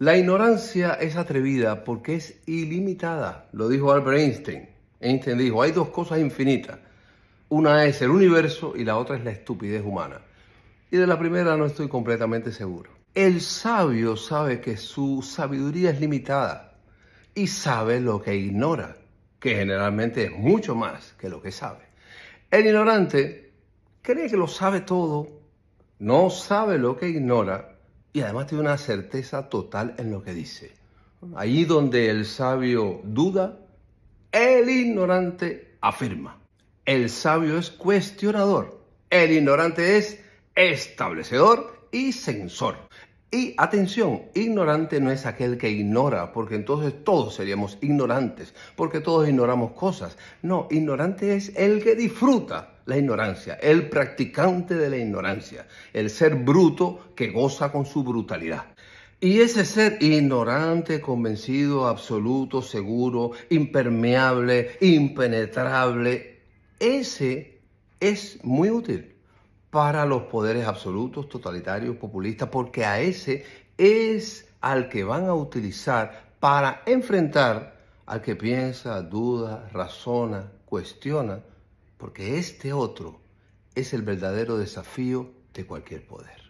La ignorancia es atrevida porque es ilimitada, lo dijo Albert Einstein. Einstein dijo, hay dos cosas infinitas. Una es el universo y la otra es la estupidez humana. Y de la primera no estoy completamente seguro. El sabio sabe que su sabiduría es limitada y sabe lo que ignora, que generalmente es mucho más que lo que sabe. El ignorante cree que lo sabe todo, no sabe lo que ignora y además tiene una certeza total en lo que dice. Allí donde el sabio duda, el ignorante afirma. El sabio es cuestionador, el ignorante es establecedor y censor. Y atención, ignorante no es aquel que ignora, porque entonces todos seríamos ignorantes, porque todos ignoramos cosas. No, ignorante es el que disfruta la ignorancia, el practicante de la ignorancia, el ser bruto que goza con su brutalidad. Y ese ser ignorante, convencido, absoluto, seguro, impermeable, impenetrable, ese es muy útil para los poderes absolutos, totalitarios, populistas, porque a ese es al que van a utilizar para enfrentar al que piensa, duda, razona, cuestiona porque este otro es el verdadero desafío de cualquier poder.